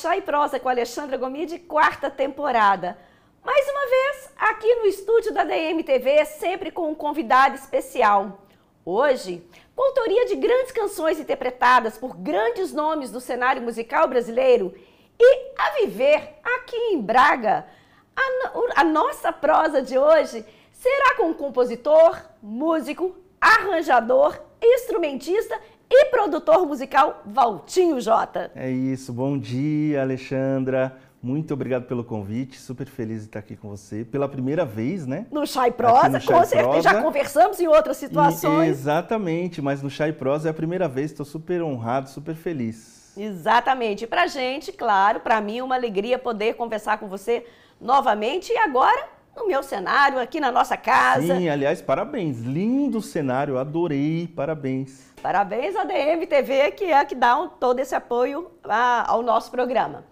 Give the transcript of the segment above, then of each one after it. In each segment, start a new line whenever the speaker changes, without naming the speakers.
Chá e Prosa com Alexandra Gomide, quarta temporada. Mais uma vez, aqui no estúdio da DMTV, sempre com um convidado especial. Hoje, com autoria de grandes canções interpretadas por grandes nomes do cenário musical brasileiro e a viver aqui em Braga, a, a nossa prosa de hoje será com um compositor, músico, arranjador, instrumentista e produtor musical Valtinho Jota.
É isso, bom dia, Alexandra. Muito obrigado pelo convite, super feliz de estar aqui com você. Pela primeira vez, né?
No Chai Prosa, no Chai com certeza. Já conversamos em outras situações. E,
exatamente, mas no Chai Prosa é a primeira vez, estou super honrado, super feliz.
Exatamente. Para gente, claro, para mim, uma alegria poder conversar com você novamente e agora no meu cenário, aqui na nossa casa. Sim,
aliás, parabéns. Lindo cenário, adorei, parabéns.
Parabéns à DMTV, que é a que dá um, todo esse apoio a, ao nosso programa.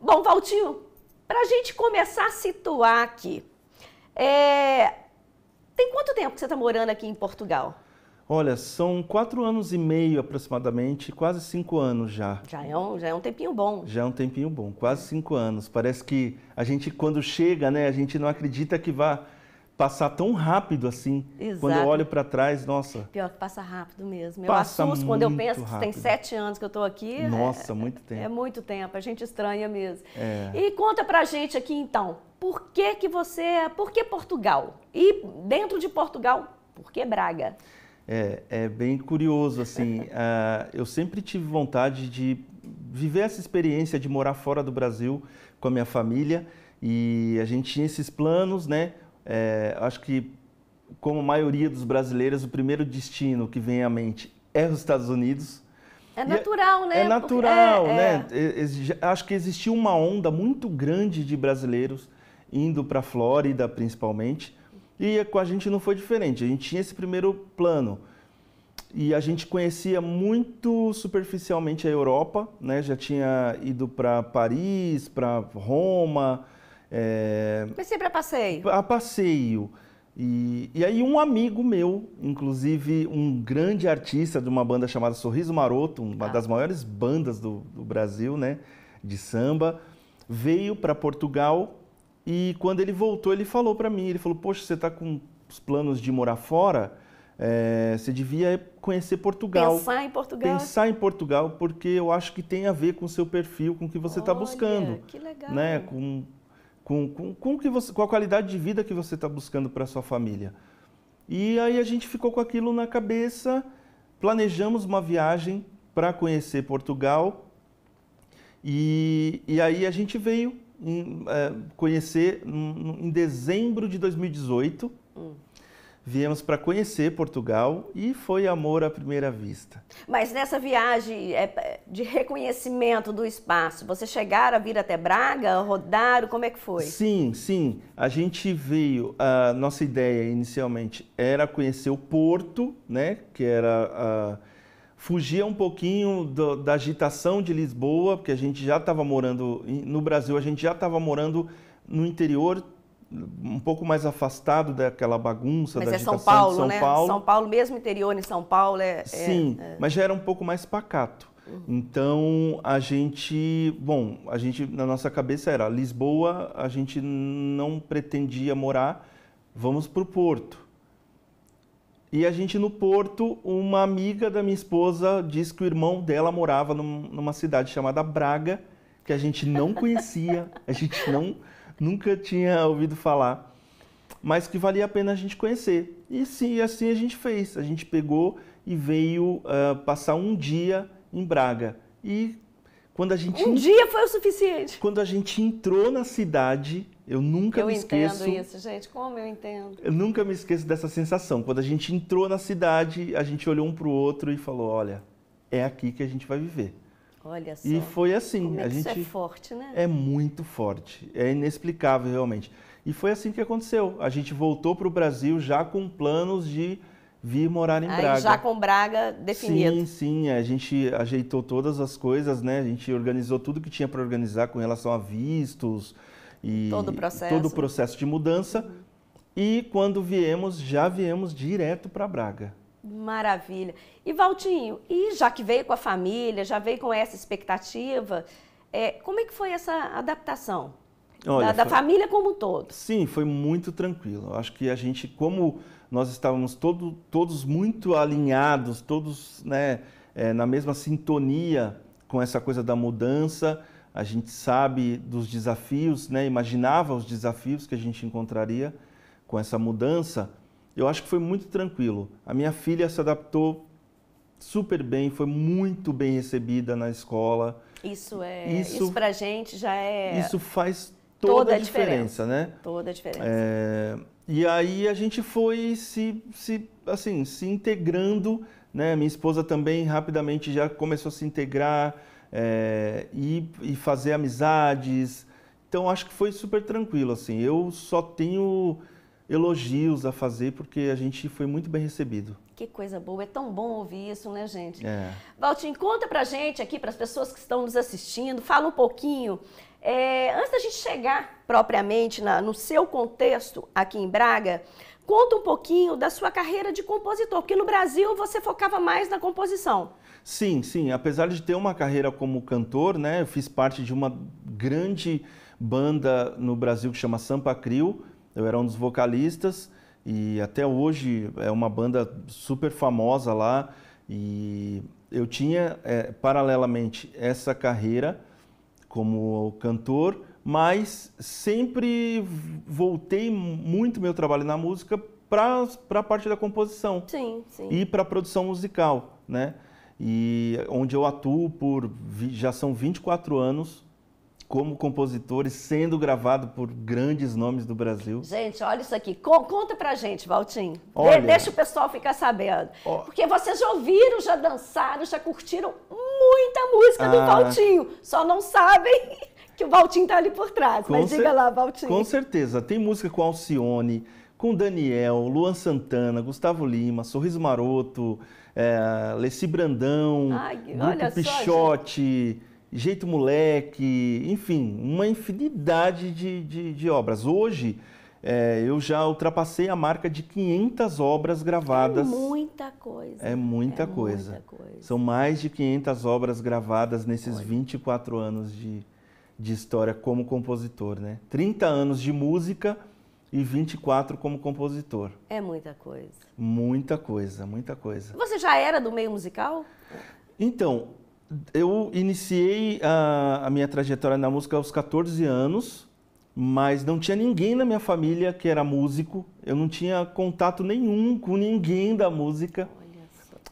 Bom, Valtinho, para a gente começar a situar aqui, é... tem quanto tempo que você está morando aqui em Portugal?
Olha, são quatro anos e meio aproximadamente, quase cinco anos já.
Já é um, já é um tempinho bom.
Já é um tempinho bom, quase cinco anos. Parece que a gente, quando chega, né, a gente não acredita que vá passar tão rápido assim. Exato. Quando eu olho para trás, nossa.
Pior que passa rápido mesmo. Eu assusto quando eu penso rápido. que tem sete anos que eu estou aqui. É, nossa, é, muito tempo. É muito tempo, a gente estranha mesmo. É. E conta pra gente aqui então, por que que você, é, por que Portugal? E dentro de Portugal, por que Braga?
É, é bem curioso, assim. uh, eu sempre tive vontade de viver essa experiência de morar fora do Brasil com a minha família e a gente tinha esses planos, né? É, acho que, como a maioria dos brasileiros, o primeiro destino que vem à mente é os Estados Unidos.
É, é, né? é natural, é, né? É natural, é, né?
Acho que existiu uma onda muito grande de brasileiros indo para a Flórida, principalmente. E com a gente não foi diferente. A gente tinha esse primeiro plano. E a gente conhecia muito superficialmente a Europa, né? Já tinha ido para Paris, para Roma. É...
Mas sempre a passeio.
A passeio. E, e, aí um amigo meu, inclusive um grande artista de uma banda chamada Sorriso Maroto, uma ah. das maiores bandas do, do Brasil, né? De samba, veio para Portugal e quando ele voltou, ele falou para mim, ele falou, poxa, você está com os planos de morar fora? É, você devia conhecer Portugal. Pensar
em Portugal. Pensar
em Portugal, porque eu acho que tem a ver com o seu perfil, com o que você está buscando. Que legal. Né? Com, com, com, com, que você, com a qualidade de vida que você está buscando para sua família. E aí a gente ficou com aquilo na cabeça, planejamos uma viagem para conhecer Portugal. E, e aí a gente veio é, conhecer em dezembro de 2018. Hum. Viemos para conhecer Portugal e foi amor à primeira vista.
Mas nessa viagem é, é, de reconhecimento do espaço, vocês chegaram a vir até Braga, rodaram, como é que foi?
Sim, sim. A gente veio, a nossa ideia inicialmente era conhecer o Porto, né, que era a fugia um pouquinho do, da agitação de Lisboa, porque a gente já estava morando no Brasil, a gente já estava morando no interior, um pouco mais afastado daquela bagunça mas da é agitação São Paulo, de São né? Paulo. São
Paulo, mesmo interior em São Paulo é. é Sim, é, mas
já era um pouco mais pacato. Uhum. Então a gente, bom, a gente na nossa cabeça era Lisboa, a gente não pretendia morar, vamos para o Porto. E a gente no Porto, uma amiga da minha esposa disse que o irmão dela morava num, numa cidade chamada Braga, que a gente não conhecia, a gente não nunca tinha ouvido falar, mas que valia a pena a gente conhecer. E sim, assim a gente fez. A gente pegou e veio uh, passar um dia em Braga. E quando a gente um dia foi
o suficiente.
Quando a gente entrou na cidade, eu nunca eu me esqueço. Eu entendo
isso, gente. Como eu entendo? Eu
nunca me esqueço dessa sensação. Quando a gente entrou na cidade, a gente olhou um para o outro e falou: olha, é aqui que a gente vai viver.
Olha só. E foi assim. Como é a gente isso é forte, né? É muito
forte. É inexplicável, realmente. E foi assim que aconteceu. A gente voltou para o Brasil já com planos de vir morar em Aí, Braga. Já
com Braga definido.
Sim, sim. A gente ajeitou todas as coisas, né? A gente organizou tudo que tinha para organizar com relação a vistos, e todo o processo, todo o processo de mudança. Uhum. E quando viemos, já viemos direto para Braga.
Maravilha. E Valtinho, e já que veio com a família, já veio com essa expectativa, é, como é que foi essa adaptação? Olha, da, da foi... família como um todo? Sim,
foi muito tranquilo. Acho que a gente, como nós estávamos todo, todos muito alinhados, todos né, é, na mesma sintonia com essa coisa da mudança, a gente sabe dos desafios, né? imaginava os desafios que a gente encontraria com essa mudança, eu acho que foi muito tranquilo. A minha filha se adaptou super bem, foi muito bem recebida na escola.
Isso é isso, isso para gente já é isso
faz toda, toda a diferença, diferença, né? Toda a diferença. É, e aí a gente foi se, se assim se integrando, né? Minha esposa também rapidamente já começou a se integrar é, e, e, fazer amizades. Então acho que foi super tranquilo, assim. Eu só tenho elogios a fazer porque a gente foi muito bem recebido.
Que coisa boa, é tão bom ouvir isso, né, gente? É. Valtinho, conta pra gente aqui, para as pessoas que estão nos assistindo, fala um pouquinho. É, antes da gente chegar propriamente na, no seu contexto aqui em Braga, conta um pouquinho da sua carreira de compositor, porque no Brasil você focava mais na composição.
Sim, sim. Apesar de ter uma carreira como cantor, né, eu fiz parte de uma grande banda no Brasil que chama Sampa Crio. Eu era um dos vocalistas e até hoje é uma banda super famosa lá. E eu tinha, é, paralelamente, essa carreira como cantor, mas sempre voltei muito meu trabalho na música para a parte da composição. Sim, sim. E para a produção musical, né? e onde eu atuo por já são 24 anos como compositor e sendo gravado por grandes nomes do Brasil.
Gente, olha isso aqui. conta pra gente, Valtinho. Olha, deixa o pessoal ficar sabendo. Ó, Porque vocês já ouviram, já dançaram, já curtiram muita música ah, do Valtinho. Só não sabem que o Valtinho tá ali por trás. Mas diga lá, Valtinho. Com
certeza. Tem música com Alcione, com Daniel, Luan Santana, Gustavo Lima, Sorriso Maroto, é, Leci Brandão, Ai, Grupo Pichote, Jeito Moleque, enfim, uma infinidade de, de, de obras. Hoje, é, eu já ultrapassei a marca de 500 obras gravadas. É muita
coisa. É
muita, é coisa. muita coisa. São mais de 500 obras gravadas nesses 24 anos de, de história como compositor, né? 30 anos de música e 24 como compositor.
É muita coisa.
Muita coisa, muita coisa.
Você já era do meio musical?
Então, eu iniciei a, a minha trajetória na música aos 14 anos, mas não tinha ninguém na minha família que era músico. Eu não tinha contato nenhum com ninguém da música.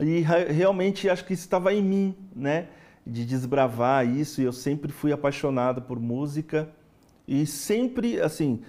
E realmente acho que isso estava em mim, né? De desbravar isso. E eu sempre fui apaixonado por música. E sempre, assim,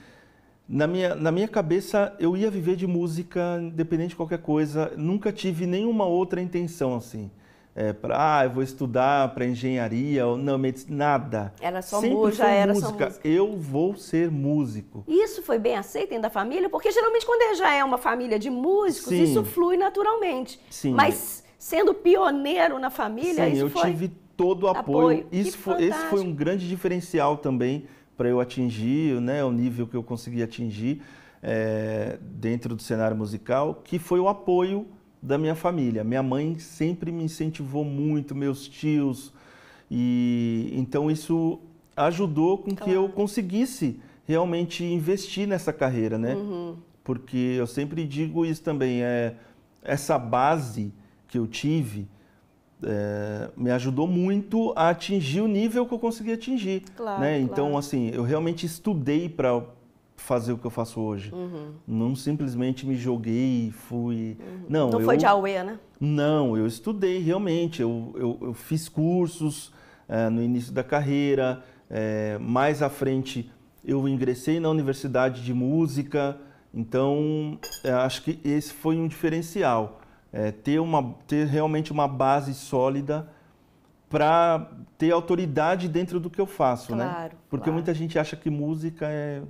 na minha, na minha cabeça eu ia viver de música, independente de qualquer coisa. Nunca tive nenhuma outra intenção assim. É, pra, ah, eu vou estudar para engenharia ou não, nada. Era
só Sempre já era música. música.
Eu vou ser músico.
Isso foi bem aceito dentro da família, porque geralmente quando já é uma família de músicos, Sim. isso flui naturalmente. Sim. Mas sendo pioneiro na família, Sim, isso eu tive
todo o apoio. apoio. Isso, foi, esse foi um grande diferencial também para eu atingir né, o nível que eu consegui atingir é, dentro do cenário musical, que foi o apoio da minha família. Minha mãe sempre me incentivou muito, meus tios, e então isso ajudou com claro. que eu conseguisse realmente investir nessa carreira, né? Uhum. Porque eu sempre digo isso também, é essa base que eu tive é, me ajudou muito a atingir o nível que eu consegui atingir.
Né? Claro, né? Então,
assim, eu realmente estudei para fazer o que eu faço hoje. Uhum. Não simplesmente me joguei e fui. Uhum. Não, Não eu... foi de Aue, né? Não, eu estudei realmente. Eu, eu, eu fiz cursos é, no início da carreira. É, mais à frente, eu ingressei na universidade de música. Então, é, acho que esse foi um diferencial é, ter, uma, ter realmente uma base sólida para ter autoridade dentro do que eu faço, né? claro, né? Porque claro. muita gente acha que música é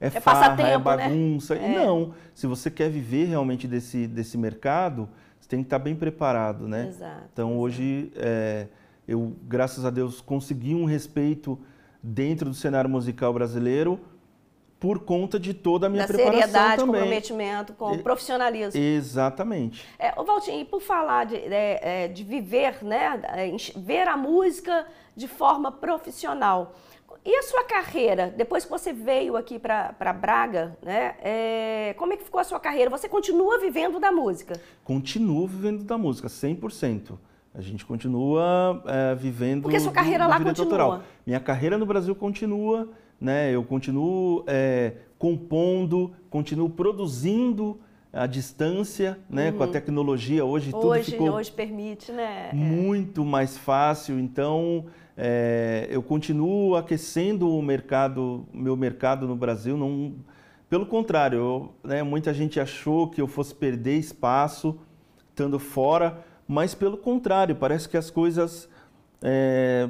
é, é farra, é né? bagunça. Né? E é. não, se você quer viver realmente desse, desse mercado, você tem que estar tá bem preparado, né? Exato, então exato. hoje é, eu, graças a Deus, consegui um respeito dentro do cenário musical brasileiro por conta de toda a minha da preparação seriedade, também.
comprometimento, com e, profissionalismo.
Exatamente.
É, o Valtinho, e por falar de, de, é, é, de viver, né, é, ver a música de forma profissional, e a sua carreira, depois que você veio aqui para Braga, né? É, como é que ficou a sua carreira? Você continua vivendo da música?
Continuo vivendo da música, 100%. A gente continua é, vivendo. Porque sua carreira lá continua. Minha carreira no Brasil continua, né? eu continuo é, compondo, continuo produzindo à distância, né? Uhum. Com a uhum. tecnologia hoje, hoje tudo ficou hoje
permite, né? É.
Muito mais fácil. Então é, eu continuo aquecendo o mercado, meu mercado no Brasil. Não, pelo contrário, eu, né, muita gente achou que eu fosse perder espaço estando fora, mas pelo contrário, parece que as coisas é,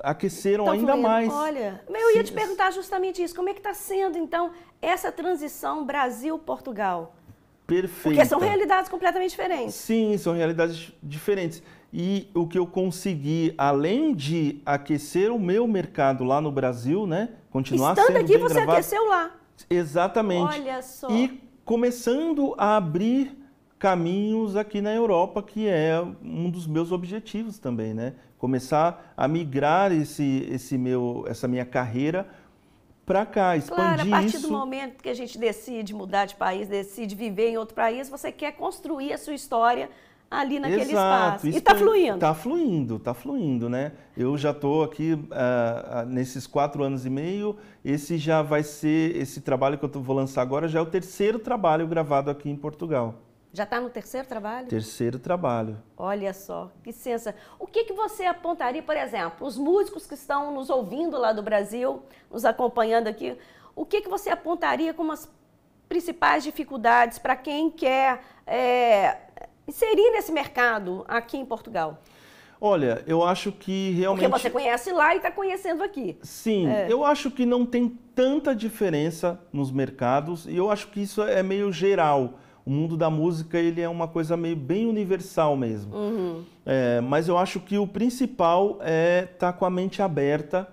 aqueceram tá ainda fluindo. mais. Olha,
eu ia Sim. te perguntar justamente isso. Como é que está sendo, então, essa transição Brasil-Portugal?
Perfeito. Porque são realidades
completamente diferentes.
Sim, são realidades diferentes. E o que eu consegui, além de aquecer o meu mercado lá no Brasil, né? Continuar Estando sendo aqui, você gravado, aqueceu lá. Exatamente. Olha só. E começando a abrir caminhos aqui na Europa, que é um dos meus objetivos também, né? começar a migrar esse, esse meu, essa minha carreira para cá, expandir Claro, a partir isso. do
momento que a gente decide mudar de país, decide viver em outro país, você quer construir a sua história ali naquele Exato, espaço. E está fluindo.
Está fluindo, está fluindo, né? Eu já estou aqui uh, nesses quatro anos e meio. Esse já vai ser, esse trabalho que eu vou lançar agora já é o terceiro trabalho gravado aqui em Portugal.
Já está no terceiro trabalho?
Terceiro trabalho.
Olha só, que sensa. O que, que você apontaria, por exemplo, os músicos que estão nos ouvindo lá do Brasil, nos acompanhando aqui, o que, que você apontaria como as principais dificuldades para quem quer é, inserir nesse mercado aqui em Portugal?
Olha, eu acho que realmente. Porque você
conhece lá e está conhecendo aqui. Sim, é. eu
acho que não tem tanta diferença nos mercados e eu acho que isso é meio geral o mundo da música ele é uma coisa meio bem universal mesmo. Uhum. É, mas eu acho que o principal é estar tá com a mente aberta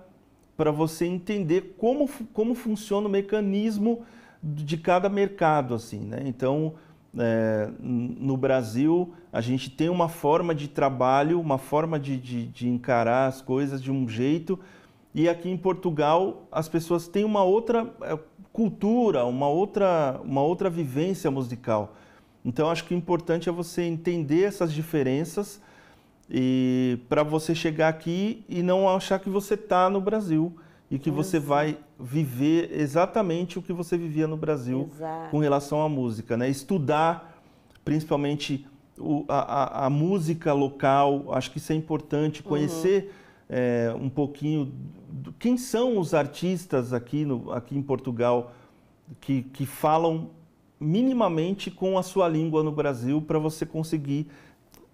para você entender como, como funciona o mecanismo de cada mercado, assim, né? Então, é, no Brasil, a gente tem uma forma de trabalho, uma forma de, de, de encarar as coisas de um jeito, e aqui em Portugal, as pessoas têm uma outra é, cultura, uma outra, uma outra vivência musical. Então acho que o importante é você entender essas diferenças e para você chegar aqui e não achar que você está no Brasil e que você vai viver exatamente o que você vivia no Brasil Exato. com relação à música, né? Estudar principalmente o, a, a, música local, acho que isso é importante, uhum. conhecer uhum é, um pouquinho do, quem são os artistas aqui, no, aqui em Portugal que, que falam minimamente com a sua língua no Brasil para você conseguir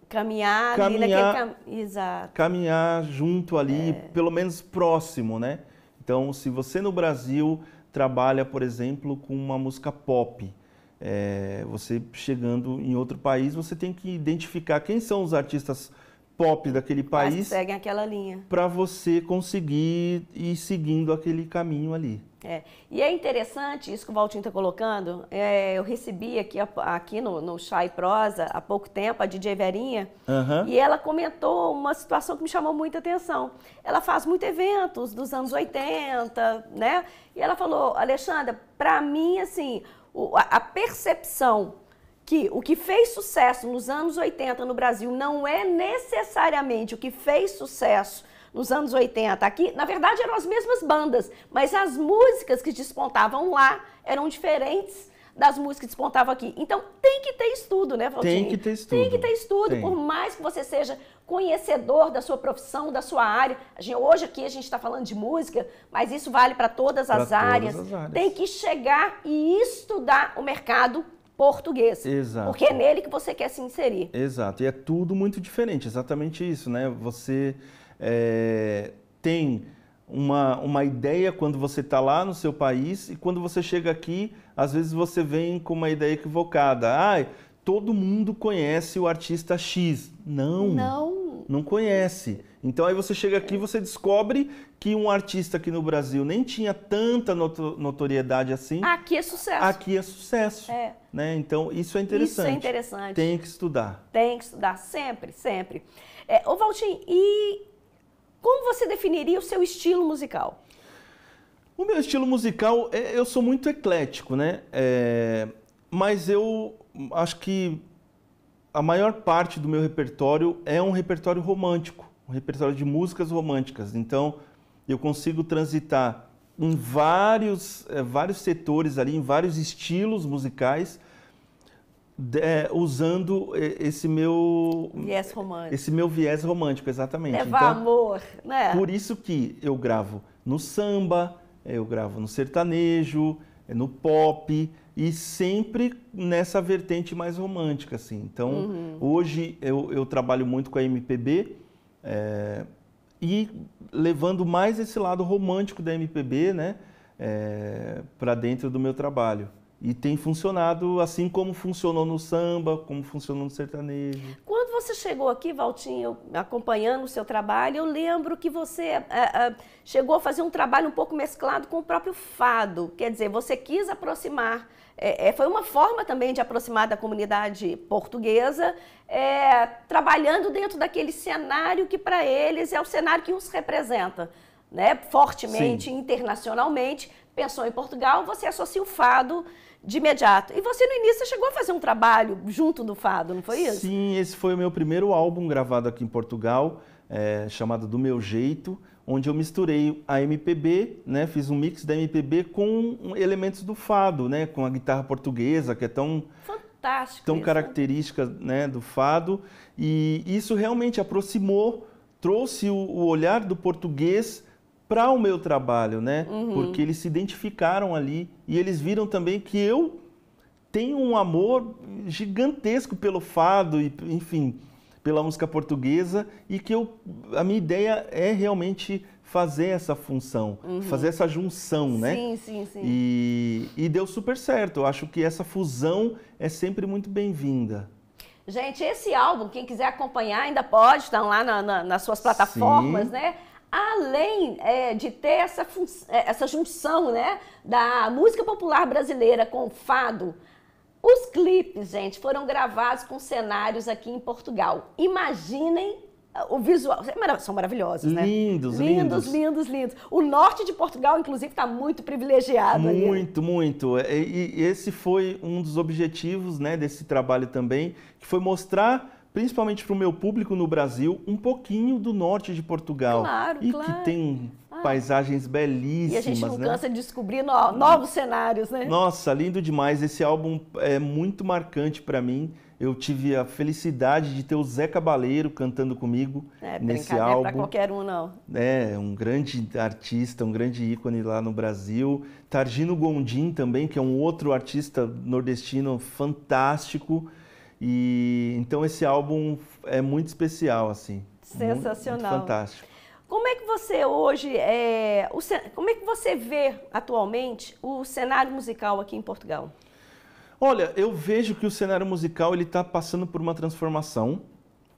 caminhar, caminhar, cam... Exato.
caminhar junto ali, é. pelo menos próximo, né? Então, se você no Brasil trabalha, por exemplo, com uma música pop, é, você chegando em outro país, você tem que identificar quem são os artistas pop daquele país. Mas
seguem aquela linha.
Para você conseguir ir seguindo aquele caminho ali.
É. E é interessante isso que o Valtinho está colocando. É, eu recebi aqui, aqui no, no Chá e Prosa há pouco tempo a DJ Verinha
uhum. e ela
comentou uma situação que me chamou muita atenção. Ela faz muitos eventos dos anos 80, né? E ela falou, Alexandra, para mim, assim, a percepção que o que fez sucesso nos anos 80 no Brasil não é necessariamente o que fez sucesso nos anos 80 aqui, na verdade eram as mesmas bandas, mas as músicas que despontavam lá eram diferentes das músicas que despontavam aqui. Então tem que ter estudo, né, Valtinho? Tem que ter estudo. Tem que ter estudo, tem. por mais que você seja conhecedor da sua profissão, da sua área. Gente, hoje aqui a gente está falando de música, mas isso vale para todas, todas, as áreas. Tem que chegar e estudar o mercado português. Exato. Porque é nele que você quer se inserir.
Exato. E é tudo muito diferente, exatamente isso, né? Você é, tem uma, uma ideia quando você está lá no seu país e quando você chega aqui, às vezes você vem com uma ideia equivocada. Ah, todo mundo conhece o artista X. Não. Não. Não conhece. Então aí você chega aqui e você descobre que um artista aqui no Brasil nem tinha tanta notoriedade assim.
Aqui é sucesso. Aqui é sucesso. É.
Né? Então isso é interessante. Isso é
interessante. Tem
que estudar.
Tem que estudar, sempre, sempre. É, ô Valtim, e como você definiria o seu estilo musical?
O meu estilo musical, é, eu sou muito eclético, né? É, mas eu acho que a maior parte do meu repertório é um repertório romântico, um repertório de músicas românticas. Então, eu consigo transitar em vários, eh, vários setores ali, em vários estilos musicais, eh, usando eh, esse meu viés romântico. Esse meu viés romântico, exatamente. Levar então,
amor, né? Por
isso que eu gravo no samba, eu gravo no sertanejo, é no pop e sempre nessa vertente mais romântica, assim. Então, uhum. hoje eu, eu, trabalho muito com a MPB é, eh, e levando mais esse lado romântico da MPB, né, é, eh, para dentro do meu trabalho. E tem funcionado assim como funcionou no samba, como funcionou no sertanejo.
Quando você chegou aqui, Valtinho, acompanhando o seu trabalho, eu lembro que você eh, eh, chegou a fazer um trabalho um pouco mesclado com o próprio fado. Quer dizer, você quis aproximar. É, foi uma forma também de aproximar da comunidade portuguesa, é, trabalhando dentro daquele cenário que para eles é o cenário que os representa. Né, fortemente, Sim. internacionalmente, pensou em Portugal, você associa o fado de imediato. E você no início chegou a fazer um trabalho junto do Fado, não foi isso?
Sim, esse foi o meu primeiro álbum gravado aqui em Portugal, é, chamado Do Meu Jeito, onde eu misturei a MPB, né, fiz um mix da MPB com elementos do Fado, né, com a guitarra portuguesa, que é tão...
Fantástico Tão isso, né?
característica né? né, do Fado. E isso realmente aproximou, trouxe o, o olhar do português para o meu trabalho, né? Uhum. Porque eles se identificaram ali e eles viram também que eu tenho um amor gigantesco pelo fado e, enfim, pela música portuguesa e que eu, a minha ideia é realmente fazer essa função, uhum. fazer essa junção, né? Sim, sim, sim. E, e deu super certo. Eu acho que essa fusão é sempre muito bem-vinda.
Gente, esse álbum, quem quiser acompanhar, ainda pode, estão tá lá na, na, nas suas plataformas, Sim. né? além é, de ter essa, é, essa junção né, da música popular brasileira com o fado, os clipes, gente, foram gravados com cenários aqui em Portugal. Imaginem ah, o visual. É são maravilhosos, né? Lindos, lindos. Lindos, lindos, lindos. O norte de Portugal, inclusive, está muito privilegiado. Muito,
ali. muito. É, e, esse foi um dos objetivos né, desse trabalho também, que foi mostrar principalmente para o meu público no Brasil, um pouquinho do norte de Portugal. Claro, e claro. que tem ah. paisagens belíssimas. E a gente não né? cansa
de descobrir no, novos cenários, né?
Nossa, lindo demais. Esse álbum é muito marcante para mim. Eu tive a felicidade de ter o Zé Cabaleiro cantando comigo é, nesse álbum. Não é para qualquer um, não. É, um grande artista, um grande ícone lá no Brasil. Targino Gondim também, que é um outro artista nordestino fantástico. E então esse álbum é muito especial assim. Sensacional. Muito, muito fantástico.
Como é que você hoje, é, o, como é que você vê atualmente o cenário musical aqui em Portugal?
Olha, eu vejo que o cenário musical ele está passando por uma transformação,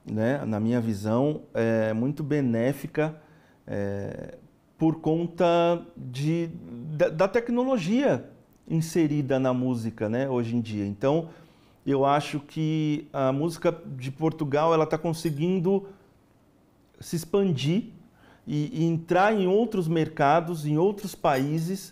né? Na minha visão, é muito benéfica é, por conta de, da, da tecnologia inserida na música, né? Hoje em dia. Então, eu acho que a música de Portugal ela está conseguindo se expandir e, e, entrar em outros mercados, em outros países.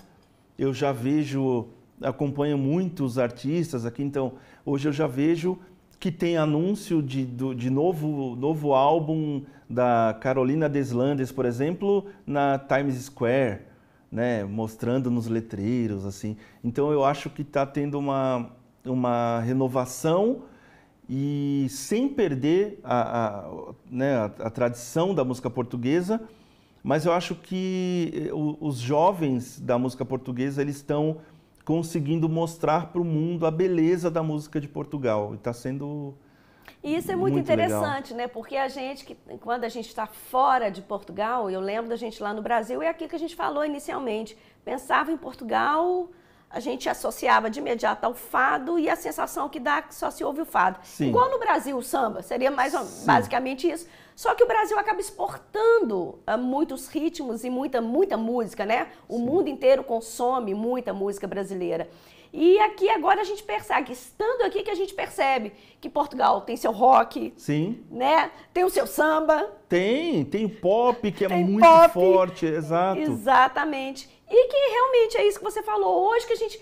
Eu já vejo, acompanho muitos artistas aqui, então hoje eu já vejo que tem anúncio de, de novo, novo álbum da Carolina Deslandes, por exemplo, na Times Square, né? mostrando nos letreiros, assim. Então eu acho que está tendo uma, uma renovação e sem perder a, a, né, a, a tradição da música portuguesa, mas eu acho que eh, os jovens da música portuguesa eles estão conseguindo mostrar para o mundo a beleza da música de Portugal. E está sendo
e isso é muito, muito interessante, legal. né? Porque a gente, que, quando a gente está fora de Portugal, eu lembro da gente lá no Brasil, é aquilo que a gente falou inicialmente. Pensava em Portugal a gente associava de imediato ao fado e a sensação que dá que só se ouve o fado. Sim. Igual no Brasil o samba, seria mais basicamente isso. Só que o Brasil acaba exportando ah, muitos ritmos e muita, muita música, né? O Sim. mundo inteiro consome muita música brasileira. E aqui agora a gente percebe, estando aqui que a gente percebe que Portugal tem seu rock, sim, né? Tem o seu samba.
Tem, tem o pop que é muito pop, forte, exato.
Exatamente. E que realmente é isso que você falou hoje, que a gente,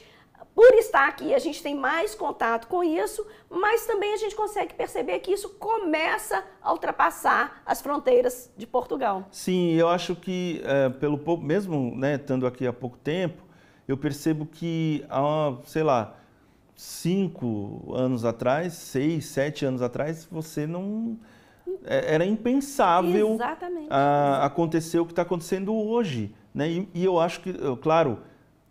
por estar aqui, a gente tem mais contato com isso, mas também a gente consegue perceber que isso começa a ultrapassar as fronteiras de Portugal.
Sim, eu acho que, é, pelo mesmo né, estando aqui há pouco tempo, eu percebo que há, sei lá, cinco anos atrás, seis, sete anos atrás, você não. É, era impensável a, acontecer o que está acontecendo hoje. Né? E, e eu acho que, claro,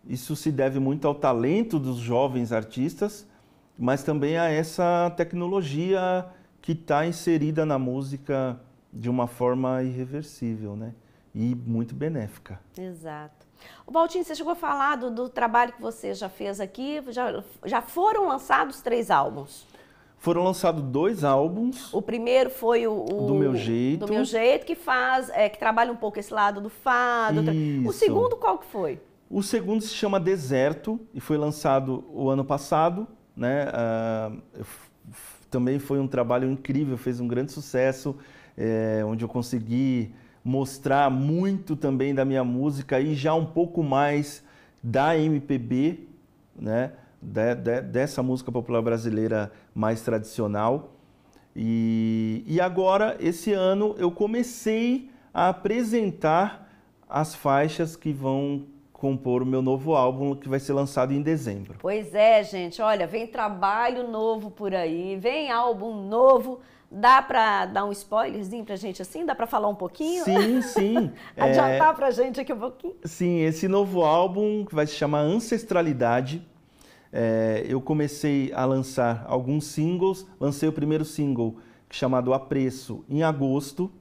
isso se deve muito ao talento dos jovens artistas, mas também a essa tecnologia que está inserida na música de uma forma irreversível, né? E muito benéfica.
Exato. O Baltinho, você chegou a falar do, do, trabalho que você já fez aqui, já, já foram lançados três álbuns.
Foram lançados dois álbuns.
O primeiro foi o, o, do meu jeito, do meu jeito que faz, é, que trabalha um pouco esse lado do fado. Isso. O segundo qual que foi?
O segundo se chama Deserto e foi lançado o ano passado, né? Uh, também foi um trabalho incrível, fez um grande sucesso, é, onde eu consegui mostrar muito também da minha música e já um pouco mais da MPB, né? de, de, dessa música popular brasileira mais tradicional. E, e agora, esse ano, eu comecei a apresentar as faixas que vão compor o meu novo álbum que vai ser lançado em dezembro.
Pois é, gente, olha, vem trabalho novo por aí, vem álbum novo. Dá para dar um spoilerzinho a gente assim? Dá para falar um pouquinho? Sim, sim. Adiantar é... a gente aqui um pouquinho?
Sim, esse novo álbum que vai se chamar Ancestralidade é, eu comecei a lançar alguns singles. Lancei o primeiro single chamado Apreço em agosto.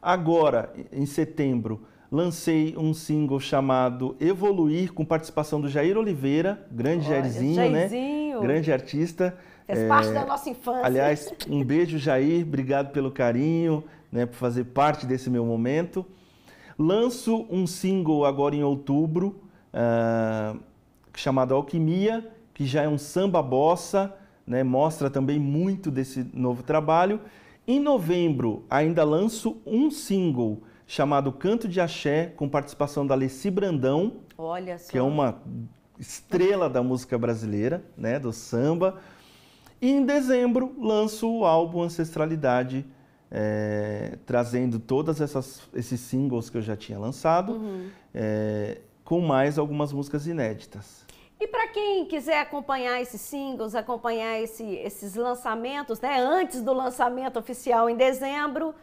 Agora, em setembro, lancei um single chamado Evoluir, com participação do Jair Oliveira, grande Olha, Jairzinho, né? Jairzinho, né? Grande artista. Fez é, parte da nossa infância. Aliás, um beijo, Jair. Obrigado pelo carinho, né, por fazer parte desse meu momento. Lanço um single agora em outubro, uh, chamado Alquimia, que já é um samba bossa, né, mostra também muito desse novo trabalho. Em novembro, ainda lanço um single chamado Canto de Axé, com participação da Leci Brandão, que é uma estrela da música brasileira, né, do samba. E em dezembro lanço o álbum Ancestralidade, é, trazendo todas esses singles que eu já tinha lançado, uhum. é, com mais algumas músicas inéditas.
E para quem quiser acompanhar esses singles, acompanhar esse, esses lançamentos, né, antes do lançamento oficial em dezembro,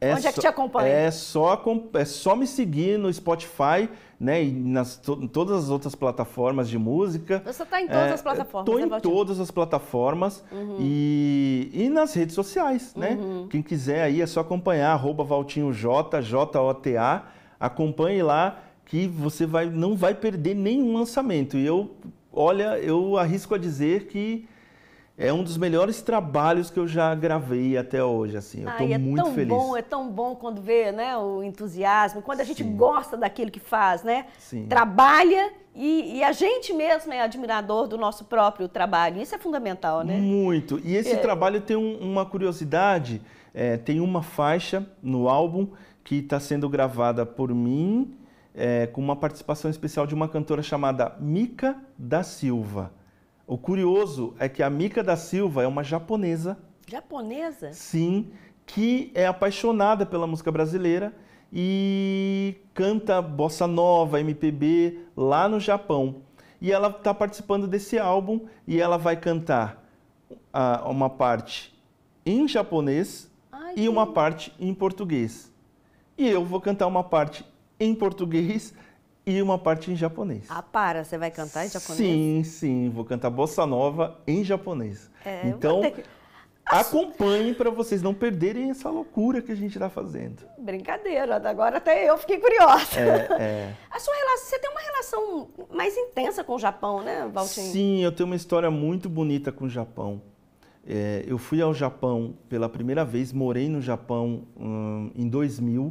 é onde só, é que te acompanha? É
só, é só me seguir no Spotify, né? E nas, to, todas as outras plataformas de música. Você está em todas é, as plataformas? Estou em né, todas as plataformas uhum. e, e nas redes sociais, né? Uhum. Quem quiser aí é só acompanhar, arroba Valtinho J, J-O-T-A, acompanhe lá que você vai, não vai perder nenhum lançamento. E eu, olha, eu arrisco a dizer que é um dos melhores trabalhos que eu já gravei até hoje, assim. Eu estou é muito tão feliz. Bom, é
tão bom quando vê, né, o entusiasmo, quando a Sim. gente gosta daquilo que faz, né? Sim. Trabalha e, e, a gente mesmo é admirador do nosso próprio trabalho. Isso é fundamental, né?
Muito. E esse é. trabalho tem um, uma curiosidade. É, tem uma faixa no álbum que está sendo gravada por mim é, com uma participação especial de uma cantora chamada Mika da Silva. O curioso é que a Mika da Silva é uma japonesa.
Japonesa?
Sim, que é apaixonada pela música brasileira e canta bossa nova, MPB lá no Japão. E ela está participando desse álbum e ela vai cantar uh, uma parte em japonês Ai, e uma parte em português. E eu vou cantar uma parte em português e uma parte em japonês.
Ah, para, você vai cantar em japonês? Sim,
sim, vou cantar bossa nova em japonês. É, então, que... acompanhem para vocês não perderem essa loucura que a gente está fazendo.
Brincadeira, agora até eu fiquei curiosa. É, é. A sua relação, você tem uma relação mais intensa com o Japão, né, Valtinho?
Sim, eu tenho uma história muito bonita com o Japão. É, eu fui ao Japão pela primeira vez, morei no Japão hum, em 2000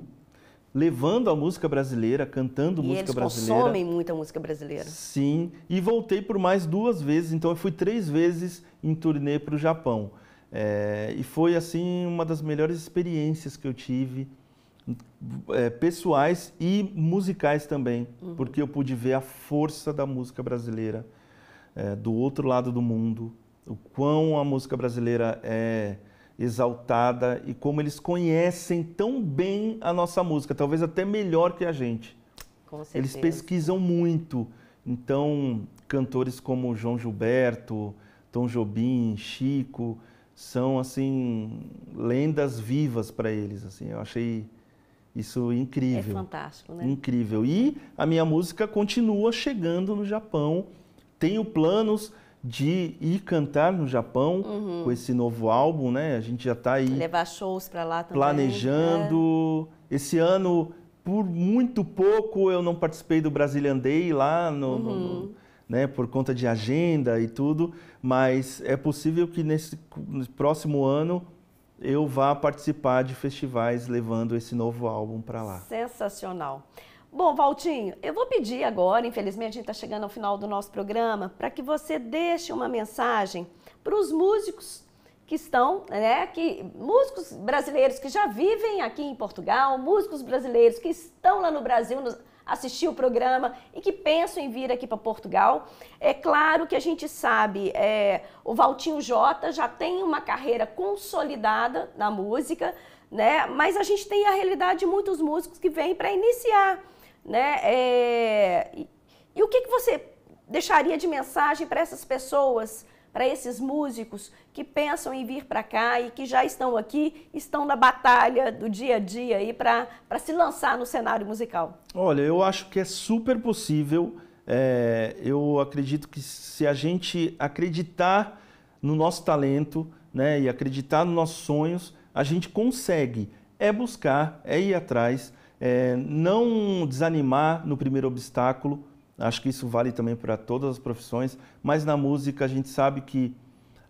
levando a música brasileira, cantando e música eles brasileira. Eles consomem
muita música brasileira.
Sim, e voltei por mais duas vezes, então eu fui três vezes em turnê para o Japão. É, e foi assim uma das melhores experiências que eu tive, é, pessoais e musicais também, uhum. porque eu pude ver a força da música brasileira é, do outro lado do mundo, o quão a música brasileira é exaltada e como eles conhecem tão bem a nossa música, talvez até melhor que a gente. Com certeza. Eles pesquisam muito. Então, cantores como João Gilberto, Tom Jobim, Chico, são assim lendas vivas para eles, assim. Eu achei isso incrível. É
fantástico, né?
Incrível. E a minha música continua chegando no Japão. Tenho planos de ir cantar no Japão uhum. com esse novo álbum, né? A gente já está aí levar
shows para lá também, planejando.
É. Esse ano, por muito pouco, eu não participei do Brazilian Day lá no, uhum. no, no uhum. né? Por conta de agenda e tudo, mas é possível que nesse, nesse próximo ano eu vá participar de festivais levando esse novo álbum para lá.
Sensacional. Bom, Valtinho, eu vou pedir agora, infelizmente a gente está chegando ao final do nosso programa, para que você deixe uma mensagem para os músicos que estão, né, que músicos brasileiros que já vivem aqui em Portugal, músicos brasileiros que estão lá no Brasil nos, assistir o programa e que pensam em vir aqui para Portugal. É claro que a gente sabe, é, o Valtinho Jota já tem uma carreira consolidada na música, né? Mas a gente tem a realidade de muitos músicos que vêm para iniciar. Né? É... E, o que, que você deixaria de mensagem para essas pessoas, para esses músicos que pensam em vir para cá e que já estão aqui, estão na batalha do dia a dia aí para se lançar no cenário musical?
Olha, eu acho que é super possível. É, eu acredito que se a gente acreditar no nosso talento né, e acreditar nos nossos sonhos, a gente consegue. É buscar, é ir atrás é, não desanimar no primeiro obstáculo, acho que isso vale também para todas as profissões, mas na música a gente sabe que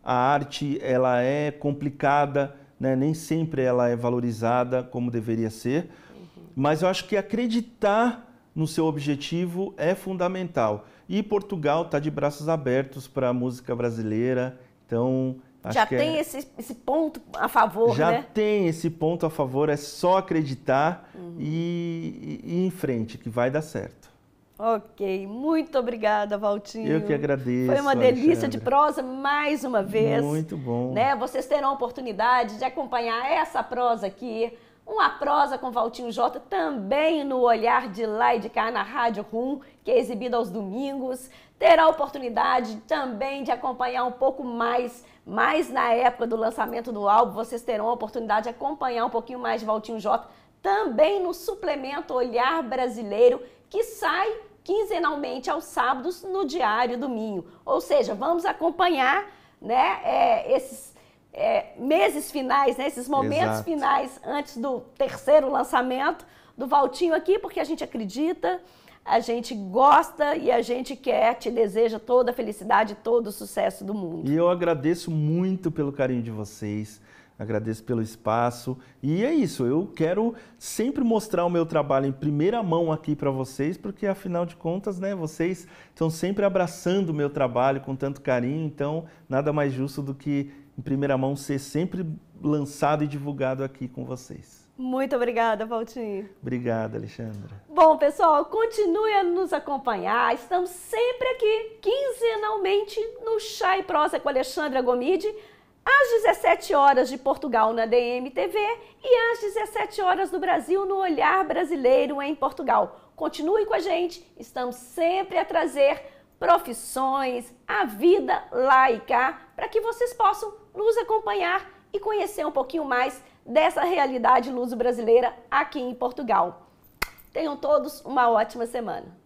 a arte ela é complicada, né? nem sempre ela é valorizada como deveria ser, uhum. mas eu acho que acreditar no seu objetivo é fundamental. E Portugal está de braços abertos para a música brasileira, então Acho já é tem é...
esse, esse ponto a favor, já né? Já
tem esse ponto a favor, é só acreditar uhum. e, e, em frente, que vai dar certo.
Ok, muito obrigada, Valtinho. Eu que
agradeço. Foi uma delícia de
prosa mais uma vez. Muito bom. Né? Vocês terão a oportunidade de acompanhar essa prosa aqui uma prosa com Valtinho J também no olhar de lá e de cá na Rádio Rum, que é exibida aos domingos. Terá a oportunidade também de acompanhar um pouco mais, mais na época do lançamento do álbum, vocês terão a oportunidade de acompanhar um pouquinho mais de Valtinho J também no suplemento Olhar Brasileiro, que sai quinzenalmente aos sábados no Diário do Minho. Ou seja, vamos acompanhar né, é, esses é, meses finais, né, esses momentos Exato. finais antes do terceiro lançamento do Valtinho aqui, porque a gente acredita, a gente gosta e a gente quer, te deseja toda a felicidade, todo o sucesso do mundo.
E eu agradeço muito pelo carinho de vocês. Agradeço pelo espaço. E é isso, eu quero sempre mostrar o meu trabalho em primeira mão aqui para vocês, porque afinal de contas, né, vocês estão sempre abraçando o meu trabalho com tanto carinho, então nada mais justo do que em primeira mão ser sempre lançado e divulgado aqui com vocês.
Muito obrigada, Valtinho.
Obrigada, Alexandra.
Bom, pessoal, continue a nos acompanhar. Estamos sempre aqui, quinzenalmente, no Chá e Prosa com Alexandra Gomide, às 17 horas de Portugal na DMTV e às 17 horas do Brasil no Olhar Brasileiro em Portugal. Continue com a gente, estamos sempre a trazer profissões, a vida lá e cá, para que vocês possam nos acompanhar e conhecer um pouquinho mais dessa realidade luso-brasileira aqui em Portugal. Tenham todos uma ótima semana.